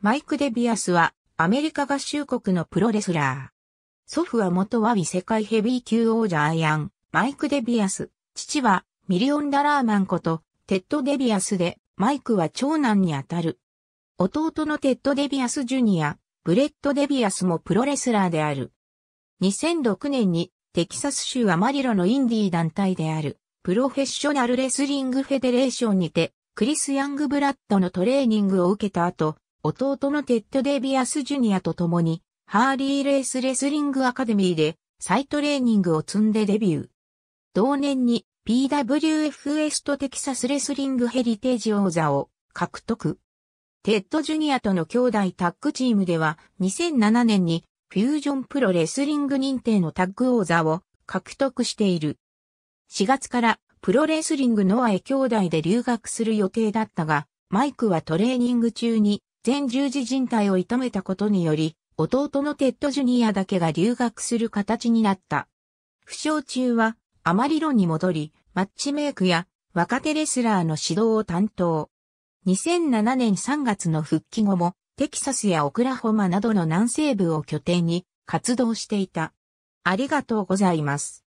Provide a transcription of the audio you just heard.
マイク・デビアスはアメリカ合衆国のプロレスラー。祖父は元ワビ世界ヘビー級王者アイアン、マイク・デビアス。父はミリオンダラーマンこと、テッド・デビアスで、マイクは長男にあたる。弟のテッド・デビアス・ジュニア、ブレッド・デビアスもプロレスラーである。2006年にテキサス州アマリロのインディー団体である、プロフェッショナルレスリングフェデレーションにて、クリス・ヤング・ブラッドのトレーニングを受けた後、弟のテッド・デイビアス・ジュニアと共に、ハーリー・レース・レスリング・アカデミーで、再トレーニングを積んでデビュー。同年に PWFS とテキサスレスリングヘリテージ王座を獲得。テッド・ジュニアとの兄弟タッグチームでは2007年にフュージョンプロレスリング認定のタッグ王座を獲得している。4月からプロレスリングノアへ兄弟で留学する予定だったが、マイクはトレーニング中に前十字人体を痛めたことにより、弟のテッドジュニアだけが留学する形になった。負傷中は、あまり論に戻り、マッチメイクや若手レスラーの指導を担当。2007年3月の復帰後も、テキサスやオクラホマなどの南西部を拠点に活動していた。ありがとうございます。